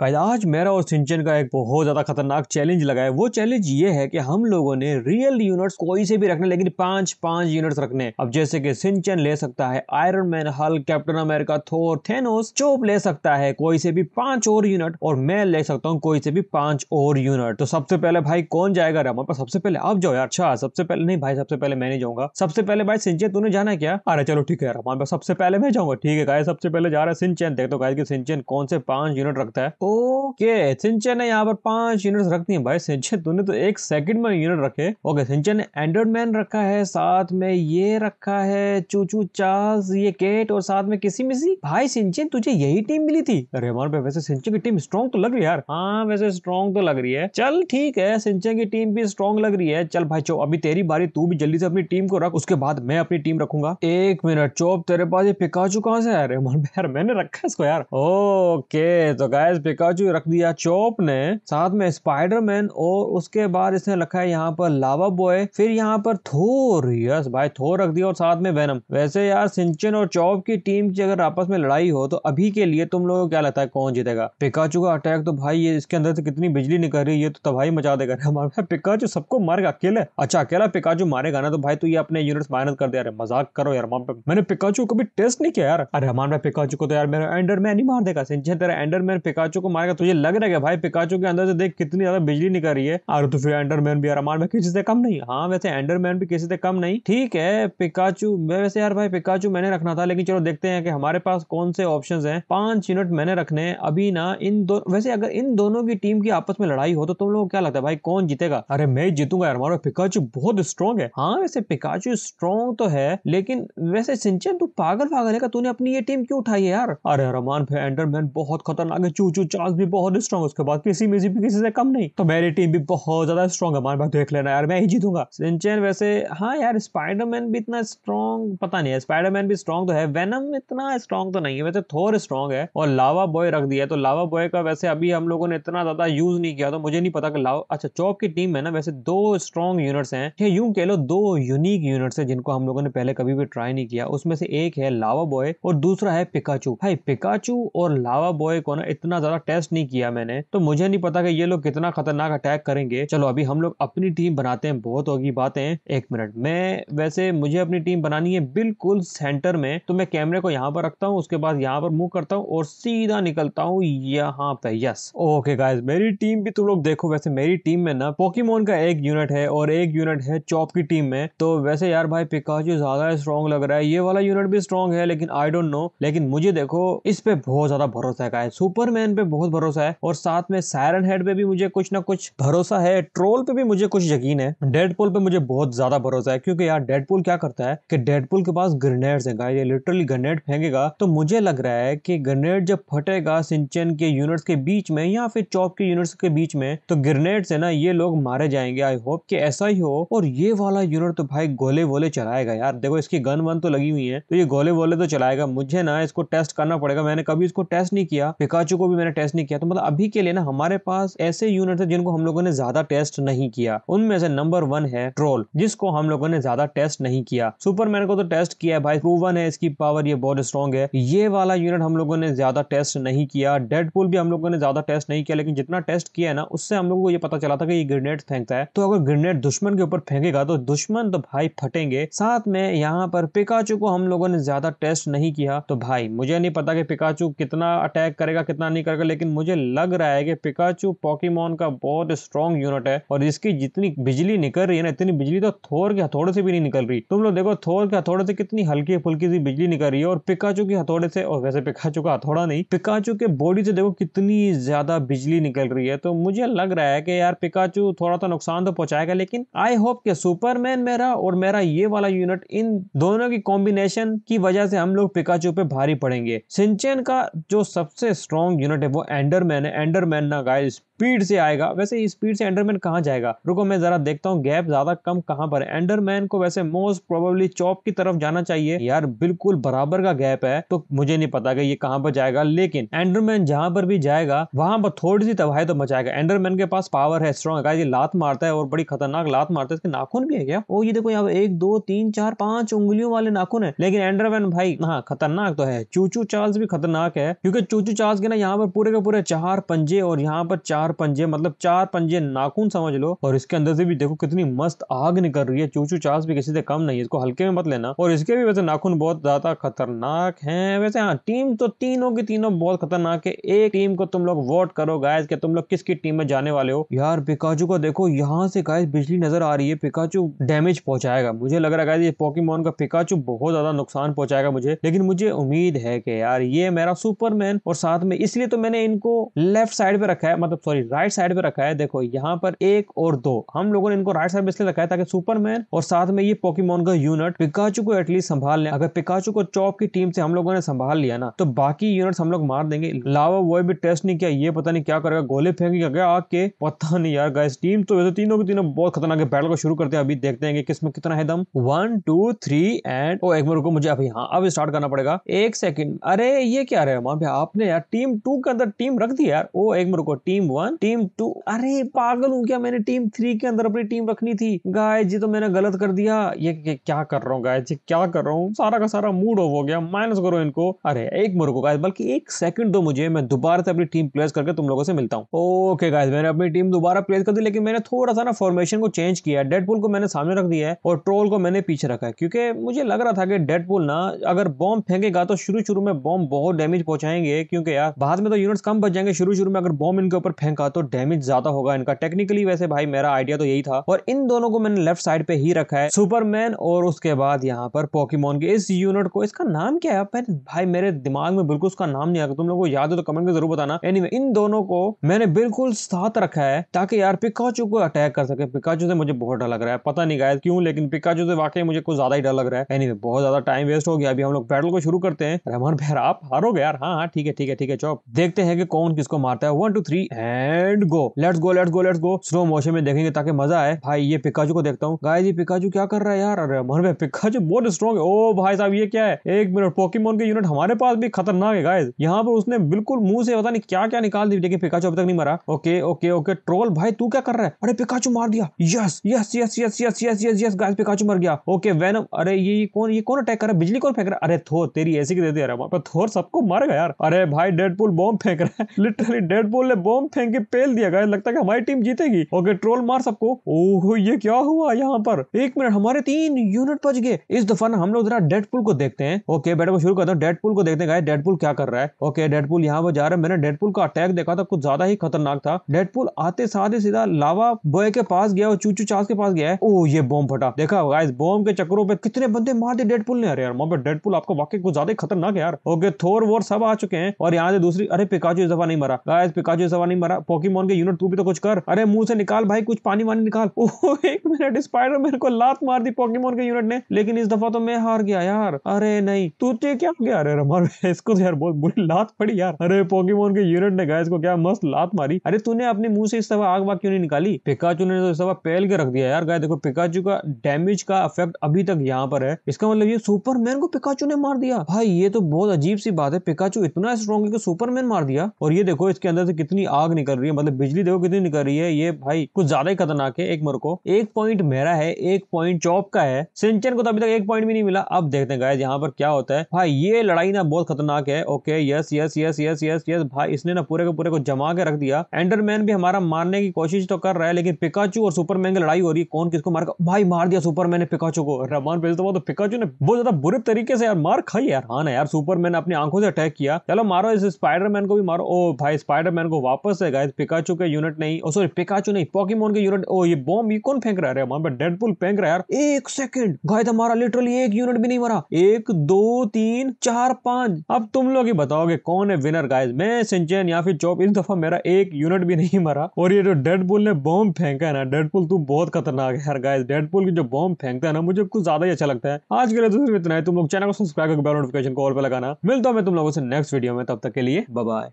कायद आज मेरा और सिंचन का एक बहुत ज़्यादा खतरनाक चैलेंज लगा है वो चैलेंज ये है कि हम लोगों ने रियल यूनिट्स कोई से भी रखने लेकिन पांच पांच यूनिट्स रखने अब जैसे कि सिंचन ले सकता है Iron Man Hulk Captain America Thor Thanos चोप ले सकता है कोई से भी पांच और यूनिट और मैं ले सकता हूँ कोई से भी पांच और यूनिट तो सबसे पहले भाई कौन जाएगा हमारे पर सबसे पहले आप जाओ यार अच्छा सबसे पहले नहीं भाई सबसे पहले मैं नहीं जाऊंगा सबसे पहले भाई सिंचन तूने जाना क्या अरे चलो ठीक है यार पर सबसे पहले मैं जाऊंगा ठीक है सबसे पहले जा रहा है सिंचन देख दो कि सिंचन कौन से पांच यूनिट रखता है ओके सिंचन ने यहाँ पर पांच यूनिट रखती है भाई सिंचन तूने तो एक सेकंड में यूनिट रखे ओके सिंचन ने एंड्रॉइड मैन रखा है साथ में ये रखा है चूचू चार्ल्स ये केट और साथ में किसी मिसी भाई सिंचन तुझे यही टीम मिली थी अरे हमारे वैसे सिंचन की टीम स्ट्रॉन्ग तो लग रही है यार हाँ वैसे स्ट्रॉन्ग तो लग रही है चल ठीक है सिंचन की टीम भी स्ट्रॉन्ग लग रही है चल भाई चो अभी तेरी बारी तू भी जल्दी से अपनी टीम को रख उसके बाद मैं अपनी टीम रखूंगा एक मिनट चोप तेरे पास ये पिकाचू कहाँ से आ रहे यार मैंने रखा इसको यार ओके तो गाय पिकाचू रख दिया चौप ने साथ में स्पाइडरमैन और उसके बाद इसने रखा है यहाँ पर लावा बॉय फिर यहाँ पर थोर यस भाई थोर रख दिया और साथ में वेनम वैसे यार सिंचन और चौप की टीम की अगर आपस में लड़ाई हो तो अभी के लिए तुम लोगों को क्या लगता है कौन जीतेगा पिकाचू का अटैक तो भाई ये इसके अंदर से कितनी बिजली निकल रही है ये तो तबाही मचा देगा हमारे पिकाचू सबको मारेगा अकेले अच्छा अकेला पिकाचू मारेगा ना तो भाई तू तो ये अपने यूनिट माइनस कर दिया मजाक करो यार मैंने पिकाचू को भी टेस्ट नहीं किया यार अरे हमारे पिकाचू को तो यार मेरा एंडरमैन ही मार देगा सिंचन तेरा एंडरमैन पिकाचू पिकाचू को मारेगा तुझे तो लग रहा है भाई पिकाचू के अंदर से देख कितनी ज्यादा बिजली निकल रही है और तो फिर एंडरमैन भी आराम में किसी से कम नहीं हाँ वैसे एंडरमैन भी किसी से कम नहीं ठीक है पिकाचू मैं वैसे यार भाई पिकाचू मैंने रखना था लेकिन चलो देखते हैं कि हमारे पास कौन से ऑप्शन है पांच यूनिट मैंने रखने अभी ना इन दो वैसे अगर इन दोनों की टीम की आपस में लड़ाई हो तो तुम लोग क्या लगता है भाई कौन जीतेगा अरे मैं जीतूंगा यार मारो पिकाचू बहुत स्ट्रॉन्ग है हाँ वैसे पिकाचू स्ट्रॉन्ग तो है लेकिन वैसे सिंचन तू पागल पागल है तूने अपनी ये टीम क्यों उठाई है यार अरे रमान फिर एंडरमैन बहुत खतरनाक है चू चू चार्ज भी बहुत स्ट्रॉग उसके बाद किसी में भी किसी से कम नहीं तो मेरी टीम भी बहुत ज्यादा स्ट्रॉग है हमारे पास देख लेना यार मैं ही जीतूंगा सिंचन वैसे हाँ यार स्पाइडरमैन भी इतना स्ट्रॉन्ग पता नहीं है स्पाइडरमैन भी स्ट्रॉन्ग तो है वेनम इतना स्ट्रॉन्ग तो नहीं है वैसे थोर स्ट्रॉन्ग है और लावा बॉय रख दिया तो लावा बॉय का वैसे अभी हम लोगों ने इतना ज्यादा यूज नहीं किया तो मुझे नहीं पता कि लावा अच्छा चौक की टीम है ना वैसे दो स्ट्रॉन्ग यूनिट्स हैं या यूं कह लो दो यूनिक यूनिट्स है जिनको हम लोगों ने पहले कभी भी ट्राई नहीं किया उसमें से एक है लावा बॉय और दूसरा है पिकाचू भाई पिकाचू और लावा बॉय को ना इतना ज्यादा टेस्ट नहीं किया मैंने तो मुझे नहीं पता कि ये लोग कितना खतरनाक अटैक करेंगे चलो अभी हम लोग अपनी टीम बनाते हैं बहुत होगी बातें एक मिनट मैं वैसे मुझे अपनी टीम बनानी है बिल्कुल सेंटर में तो मैं कैमरे को यहाँ पर रखता हूँ उसके बाद यहाँ पर मूव करता हूँ और सीधा निकलता हूँ यहाँ पे यस ओके गाइज मेरी टीम भी तुम लोग देखो वैसे मेरी टीम में ना पोकीमोन का एक यूनिट है और एक यूनिट है चौप की टीम में तो वैसे यार भाई पिकाजू ज्यादा स्ट्रॉन्ग लग रहा है ये वाला यूनिट भी स्ट्रॉन्ग है लेकिन आई डोंट नो लेकिन मुझे देखो इस पे बहुत ज्यादा भरोसा है सुपरमैन पे बहुत भरोसा है और साथ में सायरन हेड पे भी मुझे कुछ ना कुछ भरोसा है ट्रोल पे भी मुझे कुछ यकीन है डेड डेडपुल पे मुझे बहुत ज्यादा भरोसा है क्योंकि यार डेड डेडपुल क्या करता है कि डेड डेडपुल के पास ग्रेनेड्स हैं ये लिटरली ग्रेनेड फेंकेगा तो मुझे लग रहा है कि ग्रेनेड जब फटेगा सिंचन के यूनिट्स के बीच में या फिर चौप के यूनिट्स के बीच में तो ग्रेनेड से ना ये लोग मारे जाएंगे आई होप कि ऐसा ही हो और ये वाला यूनिट तो भाई गोले वोले चलाएगा यार देखो इसकी गन वन तो लगी हुई है तो ये गोले वोले तो चलाएगा मुझे ना इसको टेस्ट करना पड़ेगा मैंने कभी इसको टेस्ट नहीं किया पिकाचू को भी मैंने टेस्ट नहीं किया तो मतलब अभी के लिए ना हमारे पास ऐसे यूनिट है जिनको हम लोगों ने ज्यादा टेस्ट नहीं किया उनमें से नंबर वन है ट्रोल जिसको हम लोगों ने ज्यादा टेस्ट नहीं किया सुपरमैन को तो टेस्ट किया है भाई प्रूवन है इसकी पावर ये बहुत स्ट्रॉन्ग है ये वाला यूनिट हम लोगों ने ज्यादा टेस्ट नहीं किया डेडपुल भी हम लोगों ने ज्यादा टेस्ट नहीं किया लेकिन जितना टेस्ट किया है ना उससे हम लोगों को ये पता चला था कि ये ग्रेनेड फेंकता है तो अगर ग्रेनेड दुश्मन के ऊपर फेंकेगा तो दुश्मन तो भाई फटेंगे साथ में यहाँ पर पिकाचू को हम लोगों ने ज्यादा टेस्ट नहीं किया तो भाई मुझे नहीं पता कि पिकाचू कितना अटैक करेगा कितना नहीं करेगा लेकिन मुझे लग रहा है कि पिकाचू पॉकीमोन का बहुत स्ट्रॉन्ग यूनिट है और इसकी जितनी बिजली निकल रही है ना इतनी बिजली तो थोर के हथौड़े से भी नहीं निकल रही तुम लोग देखो थोर के हथौड़े से कितनी हल्की फुल्की सी बिजली निकल रही है और पिकाचू के हथौड़े से और वैसे पिकाचू का हथौड़ा नहीं पिकाचू के बॉडी से देखो कितनी ज्यादा बिजली निकल रही है तो मुझे लग रहा है कि यार पिकाचू थोड़ा तो नुकसान तो पहुंचाएगा लेकिन आई होप के सुपरमैन मेरा और मेरा ये वाला यूनिट इन दोनों की कॉम्बिनेशन की वजह से हम लोग पिकाचू पे भारी पड़ेंगे सिंचेन का जो सबसे स्ट्रॉन्ग यूनिट है वो वो एंडरमैन है एंडरमैन ना गाइस स्पीड से आएगा वैसे ही स्पीड से एंडरमैन कहाँ जाएगा रुको मैं जरा देखता हूँ गैप ज्यादा कम कहाँ पर है एंडरमैन को वैसे मोस्ट प्रोबेबली चौप की तरफ जाना चाहिए यार बिल्कुल बराबर का गैप है तो मुझे नहीं पता कि ये कहाँ पर जाएगा लेकिन एंडरमैन जहां पर भी जाएगा वहां पर थोड़ी सी तबाही तो मचाएगा एंडरमैन के पास पावर है स्ट्रॉन्ग है लात मारता है और बड़ी खतरनाक लात मारता है इसके नाखून भी है क्या ओ ये देखो यहाँ पे एक दो तीन चार पांच उंगलियों वाले नाखून है लेकिन एंडरमैन भाई हाँ खतरनाक तो है चूचू चार्ल्स भी खतरनाक है क्योंकि चूचू चार्ल्स के ना यहाँ पर पूरे के पूरे चार पंजे और यहाँ पर चार चार पंजे मतलब चार पंजे नाखून समझ लो और इसके अंदर से भी देखो कितनी मस्त आग निकल रही है चूचू चास भी किसी से कम नहीं है इसको हल्के में मत लेना और इसके भी वैसे नाखून बहुत ज्यादा खतरनाक है वैसे हाँ टीम तो तीनों की तीनों बहुत खतरनाक है एक टीम को तुम लोग वोट करो गायज के तुम लोग किसकी टीम में जाने वाले हो यार पिकाचू को देखो यहाँ से गायज बिजली नजर आ रही है पिकाचू डैमेज पहुंचाएगा मुझे लग रहा है गायज ये पोकेमोन का पिकाचू बहुत ज्यादा नुकसान पहुंचाएगा मुझे लेकिन मुझे उम्मीद है कि यार ये मेरा सुपरमैन और साथ में इसलिए तो मैंने इनको लेफ्ट साइड पे रखा है मतलब सॉरी सॉरी राइट साइड पे रखा है देखो यहाँ पर एक और दो हम लोगों ने इनको राइट साइड पे इसलिए रखा है ताकि सुपरमैन और साथ में ये पोकीमोन का यूनिट पिकाचू को एटलीस्ट संभाल लें अगर पिकाचू को चौप की टीम से हम लोगों ने संभाल लिया ना तो बाकी यूनिट हम लोग मार देंगे लावा वो भी टेस्ट नहीं किया ये पता नहीं क्या करेगा गोले फेंकेगा क्या आग पता नहीं यार गैस टीम तो वैसे तो तीनों के तीनों बहुत खतरनाक बैटल को शुरू करते हैं अभी देखते हैं कि किसमें कितना है दम वन टू थ्री एंड एक मिनट को मुझे अभी हाँ अब स्टार्ट करना पड़ेगा एक सेकंड अरे ये क्या रहे मान आपने यार टीम टू के अंदर टीम रख दी यार ओ एक मिनट को टीम वन दौरान हाँ? टीम टू अरे पागल हूँ क्या मैंने टीम थ्री के अंदर अपनी टीम रखनी थी गाय जी तो मैंने गलत कर दिया ये, क्या कर रहा हूँ गाय जी क्या कर रहा हूँ सारा का सारा मूड ऑफ हो गया माइनस करो इनको अरे एक मुर को गाय बल्कि एक सेकंड दो मुझे मैं दोबारा से अपनी टीम प्लेस करके तुम लोगों से मिलता हूँ ओके गाय मैंने अपनी टीम दोबारा प्लेस कर दी लेकिन मैंने थोड़ा सा ना फॉर्मेशन को चेंज किया डेड को मैंने सामने रख दिया है और ट्रोल को मैंने पीछे रखा है क्योंकि मुझे लग रहा था कि डेड ना अगर बॉम्ब फेंकेगा तो शुरू शुरू में बॉम्ब बहुत डैमेज पहुंचाएंगे क्योंकि यार बाद में तो यूनिट्स कम बच जाएंगे शुरू शुरू में अगर बॉम्ब इनके ऊपर फेंक हैं का तो डैमेज ज्यादा होगा इनका टेक्निकली वैसे भाई मेरा आइडिया तो यही था और इन दोनों को मैंने लेफ्ट साइड पे ही रखा है सुपरमैन और उसके बाद यहाँ पर पॉकीमोन के इस यूनिट को इसका नाम क्या है मैं भाई मेरे दिमाग में बिल्कुल उसका नाम नहीं आता तुम लोग को याद हो तो कमेंट में जरूर बताना एनी anyway, इन दोनों को मैंने बिल्कुल साथ रखा है ताकि यार पिकाचू को अटैक कर सके पिकाचू से मुझे बहुत डर लग रहा है पता नहीं गाय क्यों लेकिन पिकाचू से वाकई मुझे कुछ ज्यादा ही डर लग रहा है एनी anyway, बहुत ज्यादा टाइम वेस्ट हो गया अभी हम लोग बैटल को शुरू करते हैं रहमान भैर आप हारोगे यार हाँ हाँ ठीक है ठीक है ठीक है चौप देखते हैं कि कौन किसको मारता है one two three and and go let's go let's go let's go slow motion में देखेंगे ताकि मजा आए भाई ये पिकाजू को देखता हूँ गाय जी पिकाजू क्या कर रहा है यार अरे मन में पिकाजू बहुत स्ट्रॉन्ग है ओ भाई साहब ये क्या है एक मिनट पोकीमोन के यूनिट हमारे पास भी खतरनाक है गाय यहाँ पर उसने बिल्कुल मुंह से पता नहीं क्या क्या निकाल दी लेकिन पिकाचू अब तक नहीं मरा ओके ओके ओके ट्रोल भाई तू क्या कर रहा है अरे पिकाचू मार दिया yes yes yes yes yes yes yes yes guys Pikachu मर गया ओके वैनम अरे ये कौन ये कौन अटैक कर रहा है बिजली कौन फेंक रहा है अरे थोर तेरी ऐसी की देती है थोर सबको मारेगा यार अरे भाई डेडपुल बॉम्ब फेंक रहा है लिटरली डेडपुल ने बॉम्ब फेंक फेंक के पेल दिया गया लगता है हमारी टीम जीतेगी ओके ट्रोल मार सबको ओह ये क्या हुआ यहाँ पर एक मिनट हमारे तीन यूनिट बच गए इस दफा ना हम लोग जरा डेडपुल को देखते हैं ओके बेटा शुरू करता हूँ डेडपुल को देखते हैं डेडपुल क्या कर रहा है ओके डेडपुल यहाँ पर जा रहा है मैंने डेडपुल का अटैक देखा था कुछ ज्यादा ही खतरनाक था डेडपुल आते साथ ही सीधा लावा बॉय के पास गया और चूचू चार्ज के पास गया है ओ ये बॉम्ब फटा देखा गाइस बॉम्ब के चक्रों पे कितने बंदे मार दिए डेडपुल ने अरे यार वहां पर डेडपुल आपका वाकई कुछ ज्यादा खतरनाक है यार ओके थोर वोर सब आ चुके हैं और यहाँ से दूसरी अरे पिकाचू इस दफा नहीं मरा गाइस पिकाचू इस दफा नहीं मरा पॉकीमोन के यूनिट तू भी तो कुछ कर अरे मुंह से निकाल भाई कुछ पानी वानी निकाल ओह एक मिनट स्पाइडर मेरे को लात मार दी पॉकीमोन के यूनिट ने लेकिन इस दफा तो मैं हार गया यार अरे नहीं तो क्या गया अरे रमार इसको तो यार बहुत बुरी लात पड़ी यार अरे पॉकीमोन के यूनिट ने गाइस को क्या मस्त लात मारी अरे तूने अपने मुंह से इस दफा आग वाग क्यों नहीं निकाली पिकाचू ने तो इस दफा पहल के रख दिया यार गाय देखो पिकाचू का डैमेज का इफेक्ट अभी तक यहाँ पर है इसका मतलब ये सुपरमैन को पिकाचू ने मार दिया भाई ये तो बहुत अजीब सी बात है पिकाचू इतना स्ट्रॉन्ग है कि सुपरमैन मार दिया और ये देखो इसके अंदर से कितनी आग निकल निकल रही है मतलब बिजली देखो कितनी निकल रही है ये भाई कुछ ज्यादा ही खतरनाक है एक मर को एक पॉइंट मेरा है एक पॉइंट चौप का है सिंचन को तो अभी तक एक पॉइंट भी नहीं मिला अब देखते हैं गायज यहाँ पर क्या होता है भाई ये लड़ाई ना बहुत खतरनाक है okay yes yes yes yes yes yes भाई इसने ना पूरे के पूरे को जमा के रख दिया एंडरमैन भी हमारा मारने की कोशिश तो कर रहा है लेकिन पिकाचू और सुपरमैन की लड़ाई हो रही है कौन किसको मार भाई मार दिया सुपरमैन ने पिकाचू को रहमान पे तो तो पिकाचू ने बहुत ज्यादा बुरे तरीके से यार मार खाई यार हाँ ना यार सुपरमैन अपनी आंखों से अटैक किया चलो मारो इस स्पाइडरमैन को भी मारो ओ भाई स्पाइडरमैन को वापस से गाइस पिकाचू oh, के यूनिट नहीं और सॉरी पिकाचू नहीं पॉकीमोन के यूनिट ओ ये बॉम्ब ये कौन फेंक रहा है वहां पर डेडपुल फेंक रहा है यार एक सेकंड गाइस हमारा लिटरली एक यूनिट भी नहीं मरा एक दो तीन चार पांच अब तुम लोग ही बताओगे कौन है विनर गाइस मैं सिंचन या फिर चौप इस दफा मेरा एक यूनिट भी नहीं मरा और ये जो डेडपुल ने बॉम्ब फेंका है ना डेडपुल तू बहुत खतरनाक है यार गाइस डेडपुल की जो बॉम्ब फेंकता है ना मुझे कुछ ज्यादा ही अच्छा लगता है आज के लिए तो इतना है तुम लोग चैनल को सब्सक्राइब करके बेल नोटिफिकेशन को ऑल पे लगाना मिलता हूं मैं तुम लोगों से नेक्स्ट वीडियो में तब तक के लिए बाय